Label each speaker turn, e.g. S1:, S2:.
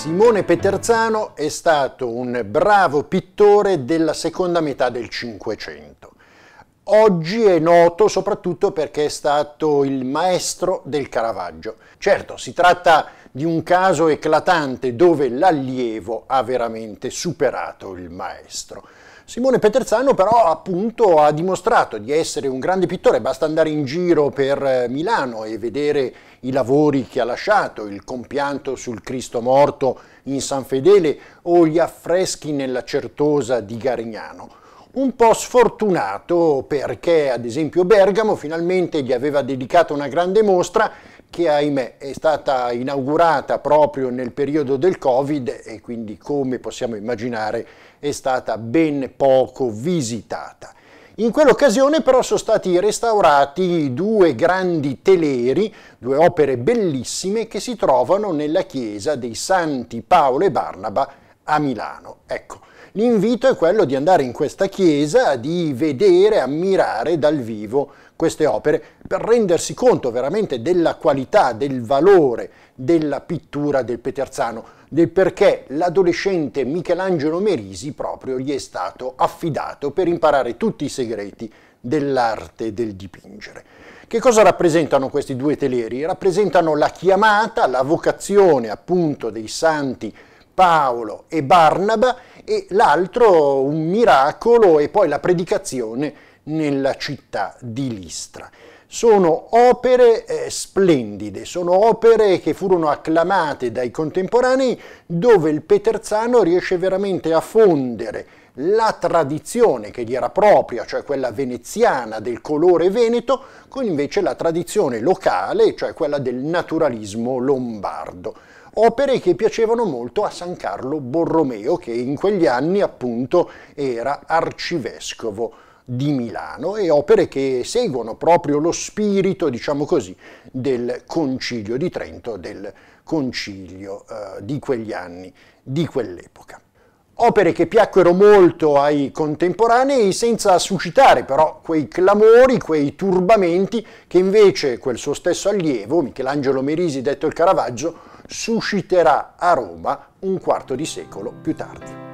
S1: Simone Peterzano è stato un bravo pittore della seconda metà del Cinquecento. Oggi è noto soprattutto perché è stato il maestro del Caravaggio. Certo, si tratta di un caso eclatante dove l'allievo ha veramente superato il maestro. Simone Peterzano però appunto ha dimostrato di essere un grande pittore, basta andare in giro per eh, Milano e vedere i lavori che ha lasciato, il compianto sul Cristo morto in San Fedele o gli affreschi nella Certosa di Garignano. Un po' sfortunato perché ad esempio Bergamo finalmente gli aveva dedicato una grande mostra che ahimè è stata inaugurata proprio nel periodo del Covid e quindi come possiamo immaginare è stata ben poco visitata. In quell'occasione però sono stati restaurati due grandi teleri, due opere bellissime che si trovano nella chiesa dei Santi Paolo e Barnaba a Milano. Ecco, l'invito è quello di andare in questa chiesa, di vedere, ammirare dal vivo queste opere per rendersi conto veramente della qualità, del valore della pittura del Peterzano, del perché l'adolescente Michelangelo Merisi proprio gli è stato affidato per imparare tutti i segreti dell'arte del dipingere. Che cosa rappresentano questi due teleri? Rappresentano la chiamata, la vocazione appunto dei santi Paolo e Barnaba e l'altro un miracolo e poi la predicazione nella città di Listra sono opere eh, splendide, sono opere che furono acclamate dai contemporanei dove il Peterzano riesce veramente a fondere la tradizione che gli era propria, cioè quella veneziana del colore veneto, con invece la tradizione locale, cioè quella del naturalismo lombardo. Opere che piacevano molto a San Carlo Borromeo, che in quegli anni appunto era arcivescovo di Milano e opere che seguono proprio lo spirito, diciamo così, del Concilio di Trento, del Concilio eh, di quegli anni, di quell'epoca. Opere che piacquero molto ai contemporanei senza suscitare però quei clamori, quei turbamenti che invece quel suo stesso allievo, Michelangelo Merisi detto il Caravaggio, susciterà a Roma un quarto di secolo più tardi.